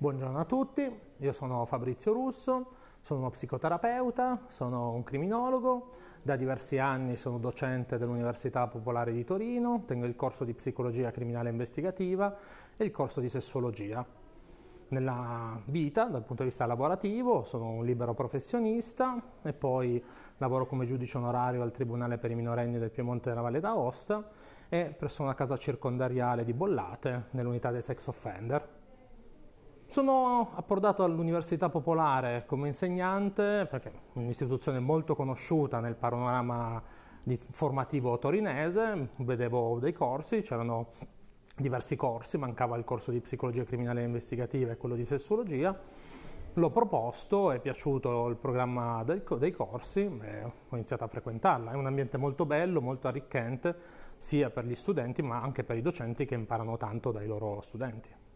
Buongiorno a tutti, io sono Fabrizio Russo, sono uno psicoterapeuta, sono un criminologo, da diversi anni sono docente dell'Università Popolare di Torino, tengo il corso di psicologia criminale investigativa e il corso di sessologia. Nella vita, dal punto di vista lavorativo, sono un libero professionista e poi lavoro come giudice onorario al Tribunale per i minorenni del Piemonte della Valle d'Aosta e presso una casa circondariale di Bollate nell'unità dei sex offender. Sono approdato all'Università Popolare come insegnante perché è un'istituzione molto conosciuta nel panorama formativo torinese, vedevo dei corsi, c'erano diversi corsi, mancava il corso di psicologia criminale e investigativa e quello di sessologia. L'ho proposto, è piaciuto il programma del, dei corsi, ho iniziato a frequentarla. È un ambiente molto bello, molto arricchente, sia per gli studenti ma anche per i docenti che imparano tanto dai loro studenti.